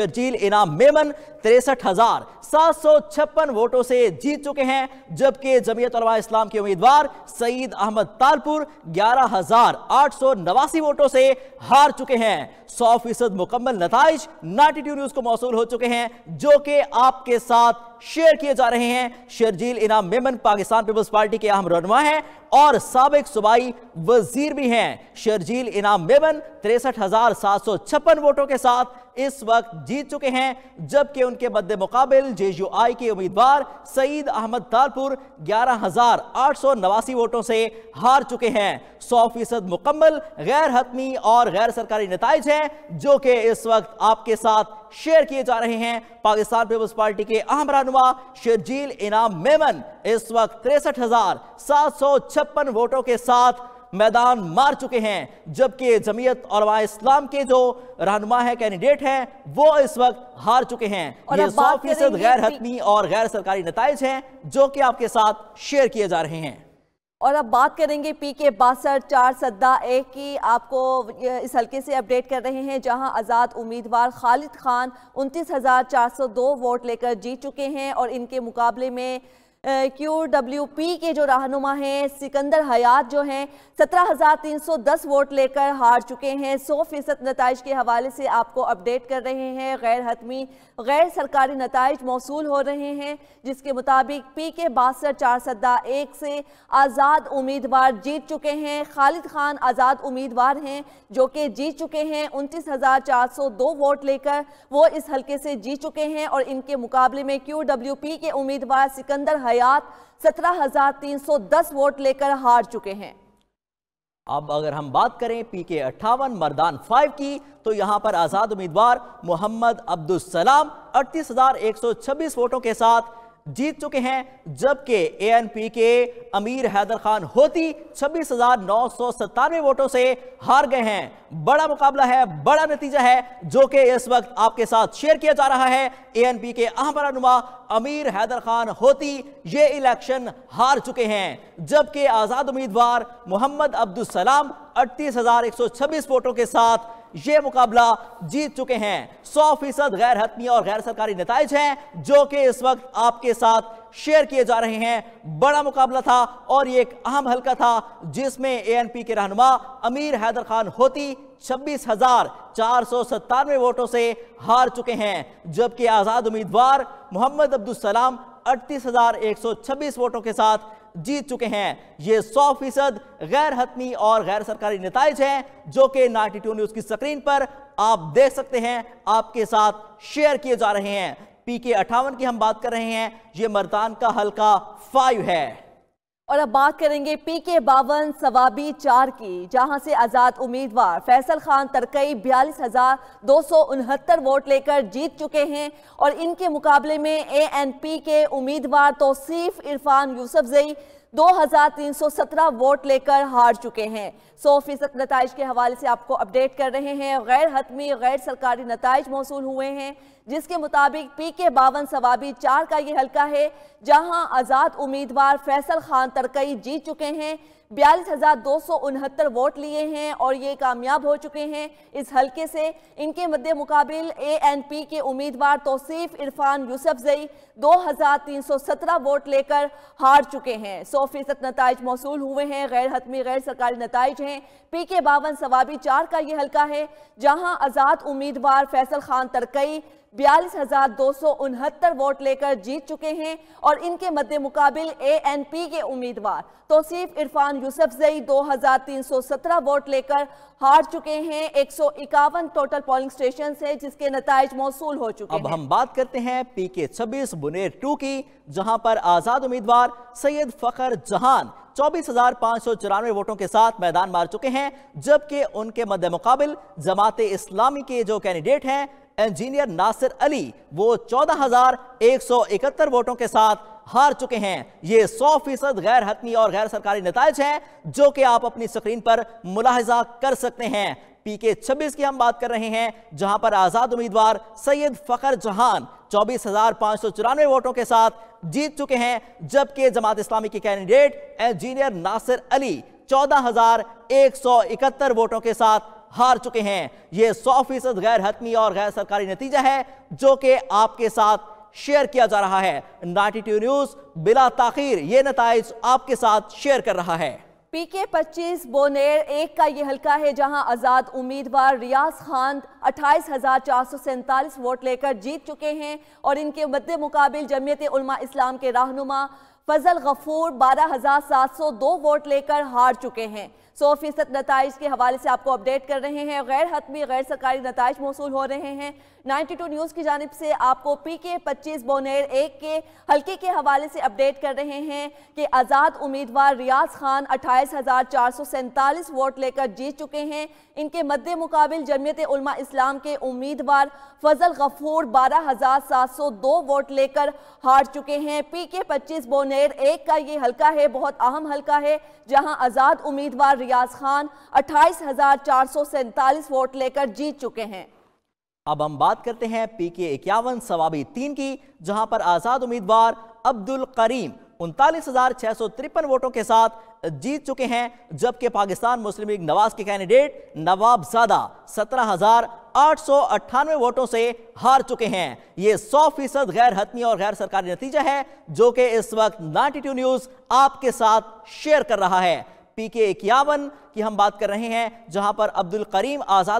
जजील इनाम मेमन तिरसठ हजार सात सौ छप्पन वोटों से जीत चुके हैं जबकि जमीयत इस्लाम के उम्मीदवार सईद अहमद तालपुर ग्यारह हजार आठ सौ नवासी वोटों से हार चुके हैं सौ फीसद मुकम्मल नतज नाइटी न्यूज को मौसू हो चुके हैं जो कि आपके साथ शेयर किए जा रहे हैं शर्जील इनाम मेमन पाकिस्तान पीपल्स पार्टी के अहम रहनुमा हैं और सबक सूबाई वजीर भी हैं शर्जील इनाम मेमन तिरसठ वोटों के साथ इस वक्त जीत चुके हैं जबकि उनके मद्दे मुकाबल जेयूआई के उम्मीदवार सईद अहमद तारपुर ग्यारह वोटों से हार चुके हैं सौ फीसद मुकम्मल गैर हतमी और गैर सरकारी नतज हैं जो कि इस वक्त आपके साथ शेयर किए जा रहे हैं पाकिस्तान पीपल्स पार्टी के अहम रहन शर्जील इनाम मेमन इस वक्त तिरसठ वोटों के साथ मैदान मार चुके हैं जबकि जमीयत और इस्लाम के जो रहनुमा है कैंडिडेट हैं वो इस वक्त हार चुके हैं और ये सौ फीसद गैर हतमी और गैर सरकारी नतज हैं जो कि आपके साथ शेयर किए जा रहे हैं और अब बात करेंगे पी के बासठ चार सद्दा एक की आपको इस हल्के से अपडेट कर रहे हैं जहां आज़ाद उम्मीदवार खालिद खान उनतीस हज़ार चार सौ दो वोट लेकर जीत चुके हैं और इनके मुकाबले में क्यू डब्ल्यू पी के जो रहनुमा हैं सिकंदर हयात जो हैं सत्रह हज़ार तीन सौ दस वोट लेकर हार चुके हैं सौ फीसद नतज के हवाले से आपको अपडेट कर रहे हैं गैर हतमी गैर सरकारी नतज मौसू हो रहे हैं जिसके मुताबिक पी के बासठ चार सद्दा एक से आज़ाद उम्मीदवार जीत चुके हैं खालिद खान आज़ाद उम्मीदवार हैं जो कि जीत चुके हैं उनतीस हज़ार चार सौ दो वोट लेकर वो इस हल्के से जीत चुके हैं और इनके मुकाबले में क्यू डब्ल्यू पी के उम्मीदवार सिकंदर हयात हयात 17,310 वोट लेकर हार चुके हैं अब अगर हम बात करें पी के अट्ठावन मरदान फाइव की तो यहां पर आजाद उम्मीदवार मोहम्मद अब्दुल सलाम अड़तीस वोटों के साथ जीत चुके हैं जबकि एएनपी के अमीर हैदर खान होती छब्बीस हजार नौ सौ सत्तानवे वोटों से हार गए हैं बड़ा मुकाबला है बड़ा नतीजा है जो कि इस वक्त आपके साथ शेयर किया जा रहा है एएनपी के अहम रहनुमा अमीर हैदर खान होती ये इलेक्शन हार चुके हैं जबकि आजाद उम्मीदवार मोहम्मद अब्दुल सलाम अड़तीस वोटों के साथ ये मुकाबला जीत चुके हैं सौ फीसद गैर हतमी और गैर सरकारी नतज हैं जो कि इस वक्त आपके साथ शेयर किए जा रहे हैं बड़ा मुकाबला था और ये एक अहम हल्का था जिसमें एएनपी के रहनुमा अमीर हैदर खान होती छब्बीस हजार चार सौ सत्तानवे वोटों से हार चुके हैं जबकि आजाद उम्मीदवार मोहम्मद अब्दुल सलाम अड़तीस हजार एक सौ छब्बीस वोटों के साथ जीत चुके हैं ये 100 फीसद गैर हतमी और गैर सरकारी नतज हैं जो कि नाटी टू न्यूज की स्क्रीन पर आप देख सकते हैं आपके साथ शेयर किए जा रहे हैं पी के अठावन की हम बात कर रहे हैं ये मरदान का हल्का फाइव है और अब बात करेंगे पी के बावन सवाबी चार की जहां से आज़ाद उम्मीदवार फैसल खान तरकई बयालीस हज़ार दो सौ उनहत्तर वोट लेकर जीत चुके हैं और इनके मुकाबले में ए एन पी के उम्मीदवार तोसीफ इरफान यूसुफ जई 2317 वोट लेकर हार चुके हैं सौ फीसद नतज के हवाले से आपको अपडेट कर रहे हैं गैर हतमी गैर सरकारी नतज मौसू हुए हैं जिसके मुताबिक पी के बावन सवाबी चार का ये हल्का है जहां आज़ाद उम्मीदवार फैसल खान तरकई जीत चुके हैं बयालीस हज़ार दो सौ उनहत्तर वोट लिए हैं और ये कामयाब हो चुके हैं इस हलके से इनके मद्दे मुकाबिल ए एन पी के उम्मीदवार तोसीफ इरफान यूसफ जई दो हज़ार तीन सौ सत्रह वोट लेकर हार चुके हैं सौ फीसद नतज मौसू हुए हैं गैर हतमी गैर सरकारी नतज हैं पी के बावन सवाबी चार का ये हलका है जहाँ आज़ाद उम्मीदवार फैसल खान तरकई बयालीस हजार दो सौ उनहत्तर वोट लेकर जीत चुके हैं और इनके मद्दे मुकाबिल ए एन पी के उम्मीदवार तोसीफ इरफान जई दो हजार तीन सौ सत्रह वोट लेकर हार चुके हैं एक सौ इक्यावन टोटल पोलिंग स्टेशन है जिसके नतज मौसू हो चुके अब हैं। हम बात करते हैं पी के छब्बीस बुनेर टू की जहां पर आजाद उम्मीदवार सैयद फखर जहान चौबीस हजार पांच सौ चौरानवे वोटों के साथ मैदान मार चुके हैं जबकि उनके मद्द मुकाबल जमात इस्लामी के जो कैंडिडेट हैं इंजीनियर नासिर अली वो चौदह हजार एक सौ इकहत्तर वोटों के साथ हार चुके हैं ये सौ फीसद गैर हतमी और गैर सरकारी नतज हैं जो कि आप अपनी स्क्रीन पर मुलाहजा कर सकते हैं पीके 26 की हम बात कर रहे हैं जहां पर आजाद उम्मीदवार सैयद फखर जहान चौबीस हजार पांच सौ चौरानवे वोटों के साथ जीत चुके हैं जबकि जमात इस्लामी के कैंडिडेट इंजीनियर नासिर अली चौदह हजार एक सौ इकहत्तर वोटों के साथ हार चुके हैं यह सौ फीसद गैर हतमी और गैर सरकारी नतीजा है जो कि आपके साथ शेयर किया जा रहा है नाटी न्यूज बिला ताखिर ये नतज आपके साथ शेयर कर रहा है पीके 25 बोनेर एक का ये हलका है जहां आज़ाद उम्मीदवार रियाज खान अट्ठाईस हज़ार चार सौ सैंतालीस वोट लेकर जीत चुके हैं और इनके मद्दे मुकाबल जमीयत इस्लाम के रहनुमा फजल गफूर बारह हजार सात सौ दो वोट लेकर हार चुके हैं सौ फीसद नतज के हवाले से आपको अपडेट कर रहे हैं गैर हतमी गैर सरकारी नतज मौसू हो रहे हैं 92 न्यूज़ की जानब से आपको पी के पच्चीस बोनेर एक के हल्के के हवाले से अपडेट कर रहे हैं कि आज़ाद उम्मीदवार रियाज खान अट्ठाईस हज़ार चार सौ सैंतालीस वोट लेकर जीत चुके हैं इनके मद्दे मुकाबल जमीयत उलमा इस्लाम के उम्मीदवार फजल गफूर बारह हज़ार सात सौ दो वोट लेकर हार चुके हैं पी के पच्चीस बोनेर जुनेर एक का ये हलका है बहुत अहम हलका है जहां आज़ाद उम्मीदवार रियाज खान अट्ठाईस हजार चार सौ सैंतालीस वोट लेकर जीत चुके हैं अब हम बात करते हैं पीके इक्यावन सवाबी तीन की जहां पर आज़ाद उम्मीदवार अब्दुल करीम उनतालीस हजार छह सौ तिरपन वोटों के साथ जीत चुके हैं जबकि पाकिस्तान मुस्लिम लीग नवाज के कैंडिडेट नवाबजादा सत्रह हजार आठ सौ अट्ठानवे वोटों से हार चुके हैं ये सौ फीसद गैर हतनी और गैर सरकारी नतीजा है जो कि इस वक्त नाइनटी टू न्यूज आपके साथ शेयर कर रहा है पीके इक्यावन की हम बात कर रहे हैं जहां पर अब्दुल करीम आजाद